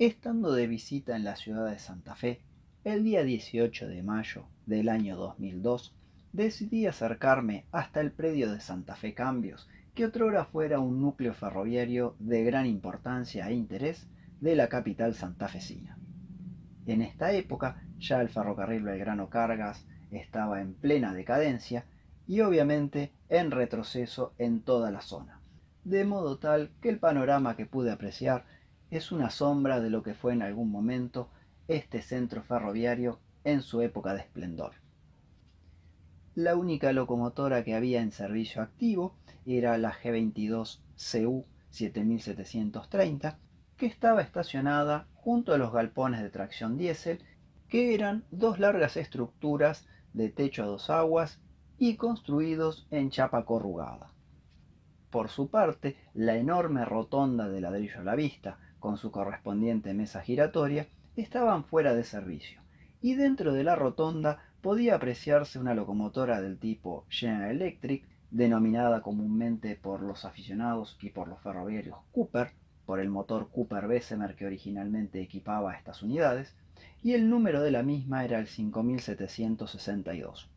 Estando de visita en la ciudad de Santa Fe, el día 18 de mayo del año 2002, decidí acercarme hasta el predio de Santa Fe Cambios, que otrora fuera un núcleo ferroviario de gran importancia e interés de la capital santafesina. En esta época ya el ferrocarril Belgrano Cargas estaba en plena decadencia y obviamente en retroceso en toda la zona, de modo tal que el panorama que pude apreciar es una sombra de lo que fue en algún momento este centro ferroviario en su época de esplendor. La única locomotora que había en servicio activo era la G22 CU 7730, que estaba estacionada junto a los galpones de tracción diésel, que eran dos largas estructuras de techo a dos aguas y construidos en chapa corrugada. Por su parte, la enorme rotonda de ladrillo a la vista, con su correspondiente mesa giratoria, estaban fuera de servicio, y dentro de la rotonda podía apreciarse una locomotora del tipo General Electric, denominada comúnmente por los aficionados y por los ferroviarios Cooper, por el motor Cooper Bessemer que originalmente equipaba estas unidades, y el número de la misma era el 5762,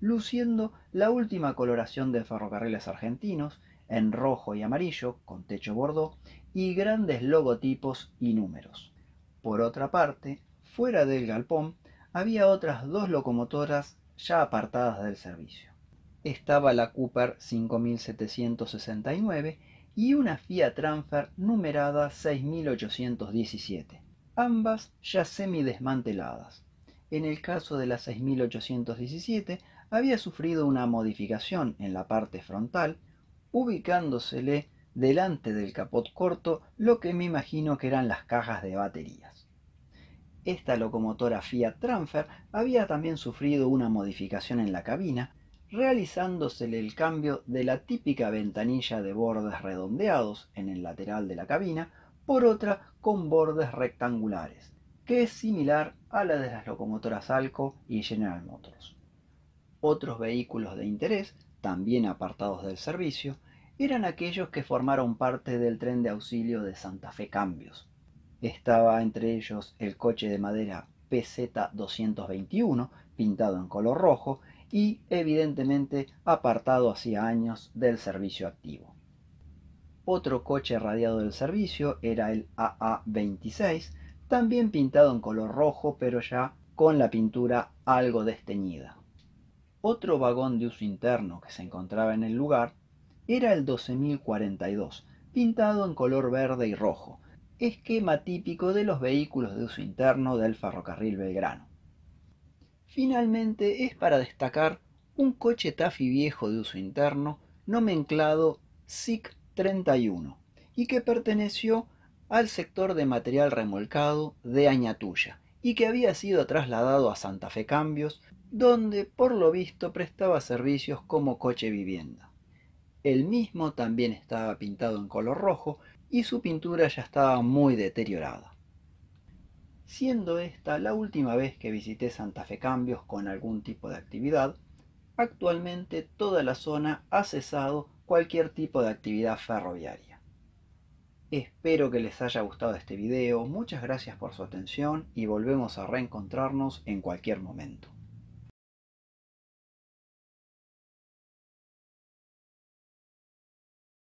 luciendo la última coloración de ferrocarriles argentinos en rojo y amarillo, con techo bordeaux, y grandes logotipos y números. Por otra parte, fuera del galpón había otras dos locomotoras ya apartadas del servicio. Estaba la Cooper 5769 y una Fiat Transfer numerada 6817, ambas ya semidesmanteladas. En el caso de la 6817 había sufrido una modificación en la parte frontal ubicándosele delante del capot corto lo que me imagino que eran las cajas de baterías. Esta locomotora Fiat Transfer había también sufrido una modificación en la cabina, realizándosele el cambio de la típica ventanilla de bordes redondeados en el lateral de la cabina por otra con bordes rectangulares, que es similar a la de las locomotoras Alco y General Motors. Otros vehículos de interés también apartados del servicio, eran aquellos que formaron parte del tren de auxilio de Santa Fe Cambios. Estaba entre ellos el coche de madera PZ221, pintado en color rojo, y evidentemente apartado hacía años del servicio activo. Otro coche radiado del servicio era el AA26, también pintado en color rojo pero ya con la pintura algo desteñida. Otro vagón de uso interno que se encontraba en el lugar era el 12042, pintado en color verde y rojo, esquema típico de los vehículos de uso interno del ferrocarril Belgrano. Finalmente es para destacar un coche Tafi viejo de uso interno nomenclado SIC 31 y que perteneció al sector de material remolcado de Añatuya y que había sido trasladado a Santa Fe Cambios, donde por lo visto prestaba servicios como coche vivienda. El mismo también estaba pintado en color rojo y su pintura ya estaba muy deteriorada. Siendo esta la última vez que visité Santa Fe Cambios con algún tipo de actividad, actualmente toda la zona ha cesado cualquier tipo de actividad ferroviaria. Espero que les haya gustado este video, muchas gracias por su atención y volvemos a reencontrarnos en cualquier momento.